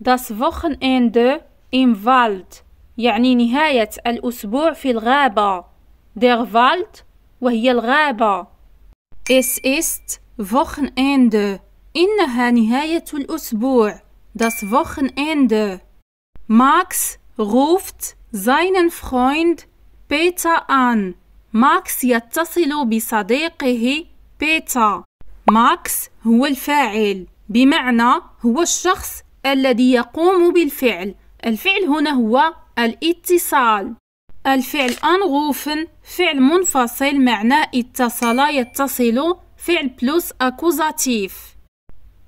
Das Wochenende im Wald يعني نهاية الأسبوع في الغابة Der Wald وهي الغابة Es ist Wochenende إنها نهاية الأسبوع Das Wochenende Max ruft seinen Freund Peter an Max يتصل بصديقه بيتا Max هو الفاعل بمعنى هو الشخص الذي يقوم بالفعل الفعل هنا هو الاتصال الفعل أنغوفن فعل منفصل معناه اتصل يتصل فعل بلس أكوزاتيف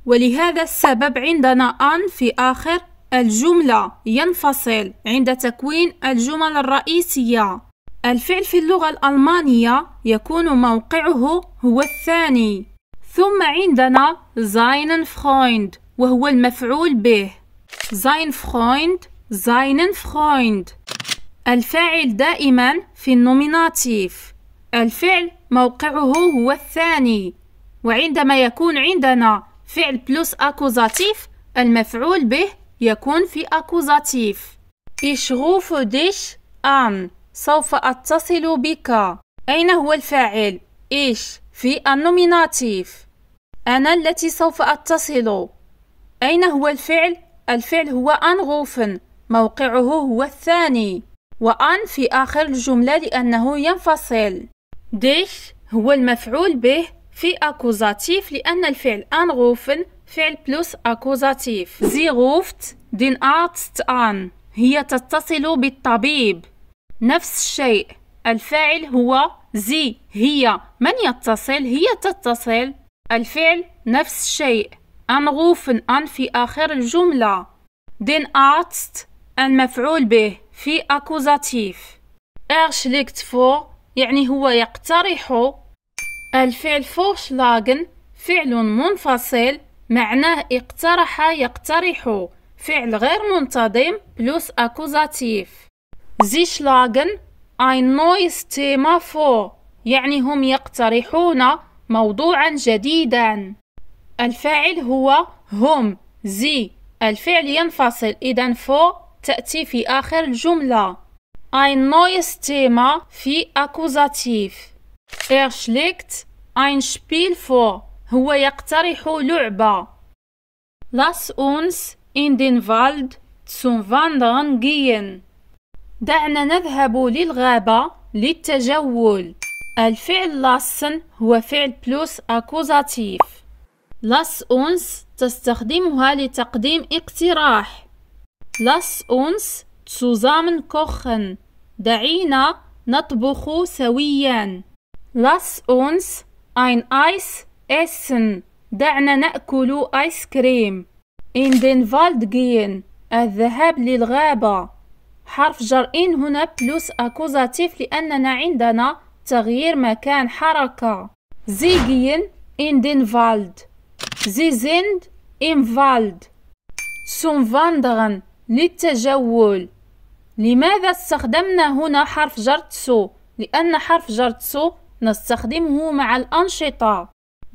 ولهذا السبب عندنا أن في آخر الجملة ينفصل عند تكوين الجمل الرئيسية الفعل في اللغة الألمانية يكون موقعه هو الثاني ثم عندنا seinen Freund وهو المفعول به sein Freund seinen Freund الفاعل دائما في النوميناتيف الفعل موقعه هو الثاني وعندما يكون عندنا فعل بلس أكوزاتيف المفعول به يكون في أكوزاتيف إشغوف ديش أن سوف أتصل بك أين هو الفاعل؟ إيش في النوميناتيف أنا التي سوف أتصل أين هو الفعل؟ الفعل هو أنغوفن موقعه هو الثاني وأن في آخر الجملة لأنه ينفصل ديش هو المفعول به في أكوزاتيف لأن الفعل أنغوفن فعل بلس أكوزاتيف زي غوفت دين آتست أن هي تتصل بالطبيب نفس الشيء الفاعل هو زي هي من يتصل هي تتصل الفعل نفس الشيء anrufen an في آخر الجملة den Arzt المفعول به في أكوزاتيف. er schlägt vor يعني هو يقترح الفعل vorschlagen فعل منفصل معناه اقترح يقترح فعل غير منتظم plus أكوزاتيف. sie schlagen ein neues Thema vor يعني هم يقترحون موضوعا جديدا الفاعل هو هم زي الفعل ينفصل إذا فو تأتي في آخر الجملة ein neues Thema في أكوزاتيف er schlägt ein Spiel vor هو يقترح لعبة lass uns in den Wald zum Wandern gehen دعنا نذهب للغابة للتجول الفعل لاسن هو فعل بلوس أكوزاتيف لاس أونس تستخدمها لتقديم اقتراح لاس أونس تزامن كوخن دعينا نطبخ سويا لاس أونس أين آيس إسن دعنا نأكل آيس كريم إن den فالد جين الذهاب للغابة حرف جر إن هنا بلوس أكوزاتيف لأننا عندنا تغيير مكان حركة زيجين إن den فالد Sie sind im Wald zum Wandern للتجول لماذا استخدمنا هنا حرف جر تسو؟ لأن حرف جر تسو نستخدمه مع الأنشطة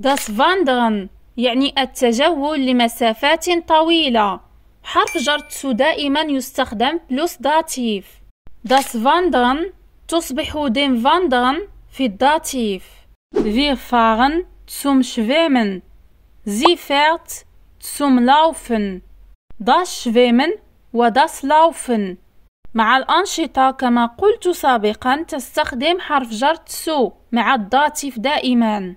das Wandern يعني التجول لمسافات طويلة حرف جر تسو دائما يستخدم بلوس داتيف das Wandern تصبح dem Wandern في الداتيف wir fahren zum Schwimmen Sie fährt zum Laufen. Das Schwimmen وداس لوفن مع الأنشطة كما قلت سابقا تستخدم حرف جر تسو مع الداتيف دائما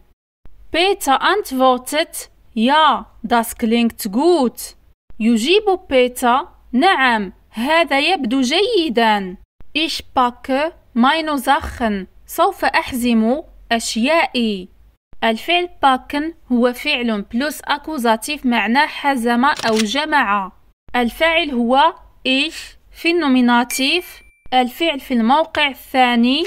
بيتا أنتفوتت يا داس كلينكت جوت يجيب بيتا نعم هذا يبدو جيدا إيش باك ماينو زخن سوف أحزم أشيائي الفعل باكن هو فعل بلس أكوزاتيف معناه حزم أو جمع الفاعل هو إيش في النوميناتيف الفعل في الموقع الثاني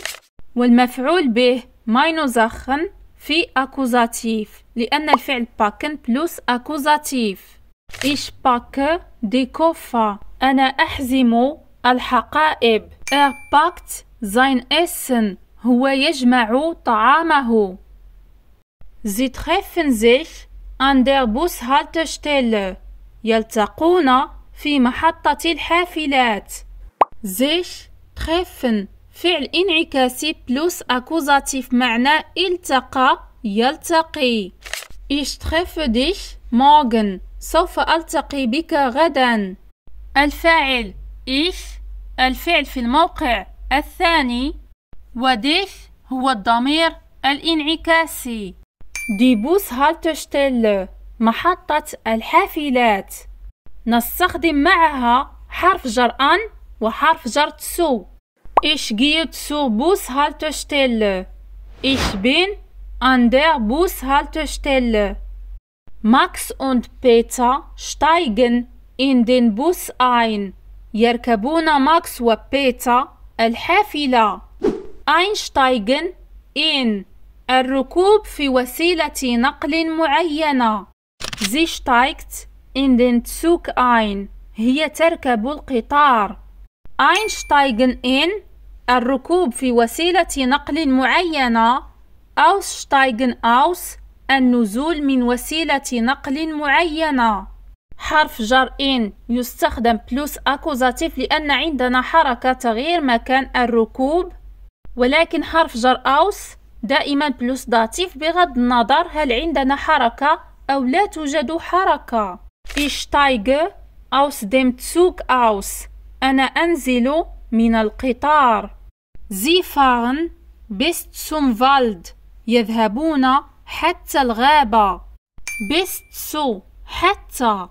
والمفعول به ماينوزاخن في أكوزاتيف لأن الفعل باكن بلس أكوزاتيف إيش باك ديكوفا أنا أحزم الحقائب أر باكت زين إسن هو يجمع طعامه Sie treffen sich an der Bushaltestelle. يلتقون في محطة الحافلات. sich treffen فعل انعكاسي بلوس أكوزاتيف معنى التقى يلتقي. Ich treffe dich morgen. سوف ألتقي بك غدا. الفاعل ich الفعل في الموقع الثاني وديش هو الضمير الانعكاسي دي بوس هالتشتيل محطة الحافلات نستخدم معها حرف جر أن وحرف جر تسو إيش جيت سو بوس هالتشتيل إيش بين أندر بوس هالتشتيل ماكس und Peter steigen in den Bus ein. يركبون ماكس وبيتا الحافلة. Einsteigen in الركوب في وسيلة نقل معينة Sichsteigt in den Zug ein هي تركب القطار einsteigen in الركوب في وسيلة نقل معينة aussteigen aus النزول من وسيلة نقل معينة حرف جر إن يستخدم بلوس أكوزاتيف لأن عندنا حركة تغيير مكان الركوب ولكن حرف جر أوس دائما بلوس داتيف بغض النظر هل عندنا حركة أو لا توجد حركة Ich steige aus dem Zug aus أنا أنزل من القطار Sie fahren bis zum Wald يذهبون حتى الغابة bis zu حتى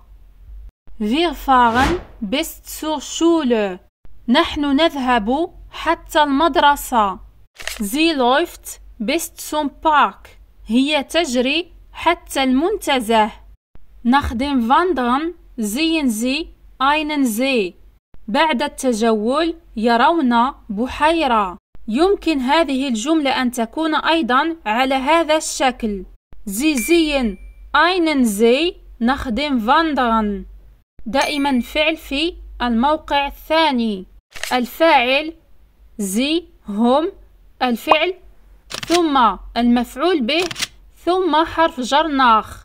Wir fahren bis zur Schule نحن نذهب حتى المدرسة Sie läuft بيست بارك هي تجري حتى المنتزه نخدم dem زين زي اينن زي بعد التجول يرون بحيرة. يمكن هذه الجملة أن تكون أيضا على هذا الشكل. زي زين اينن زي نخدم dem دائما فعل في الموقع الثاني. الفاعل زي هم الفعل ثم المفعول به ثم حرف جر ناخ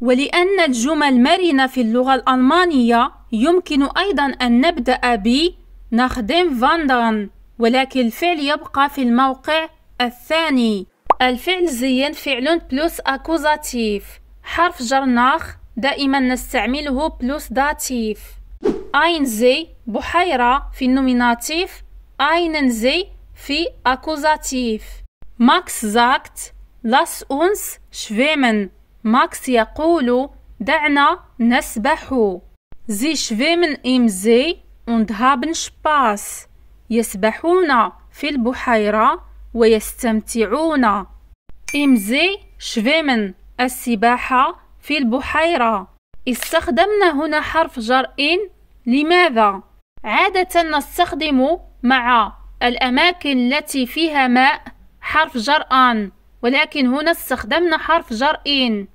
ولأن الجمل مرنة في اللغة الألمانية يمكن أيضا أن نبدأ ب نخدم فاندان ولكن الفعل يبقى في الموقع الثاني الفعل زين فعل بلوس أكوزاتيف حرف جر ناخ دائما نستعمله بلوس داتيف أين زي بحيرة في النوميناتيف أين زي في أكوزاتيف Max sagt, lass uns schwimmen. Max يقول, دعنا نسبح. Sie schwimmen im See und haben Spaß. يسبحون في البحيرة ويستمتعون. Im See schwimmen السباحة في البحيرة. استخدمنا هنا حرف جر إن لماذا؟ عادة نستخدم مع الأماكن التي فيها ماء حرف جر آن ولكن هنا استخدمنا حرف جر إن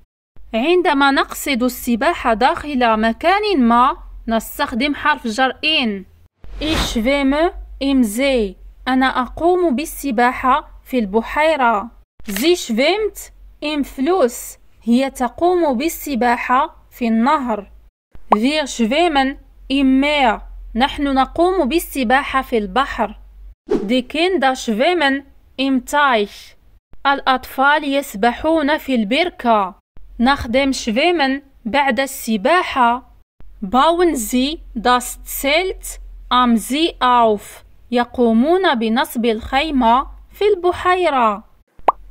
عندما نقصد السباحة داخل مكان ما نستخدم حرف جر إن إيش إم زي أنا أقوم بالسباحة في البحيرة Sie فيمت إم فلوس هي تقوم بالسباحة في النهر Wir شفيمن إم Meer نحن نقوم بالسباحة في البحر دي كيندا شفيمن إمتايش الأطفال يسبحون في البركة نخدم شويمن بعد السباحة باونزي داست سيلت أم زي أوف يقومون بنصب الخيمة في البحيرة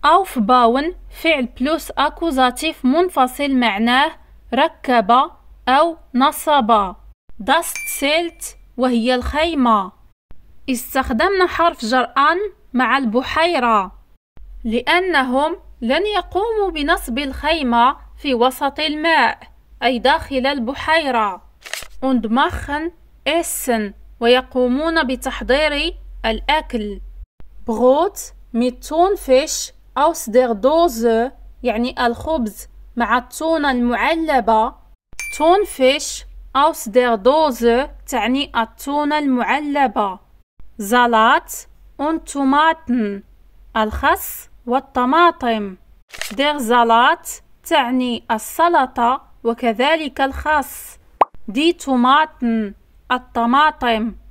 أوف باون فعل بلوس أكوزاتيف منفصل معناه ركب أو نصب داست سيلت وهي الخيمة استخدمنا حرف جر أن مع البحيرة لأنهم لن يقوموا بنصب الخيمة في وسط الماء أي داخل البحيرة und machen Essen ويقومون بتحضير الأكل Brot mit Thunfisch aus der Dose يعني الخبز مع التونة المعلبة Thunfisch aus der Dose تعني التونة المعلبة Salat und Tomaten الخس والطماطم Der Salat تعني السلطة وكذلك الخس Die Tomaten الطماطم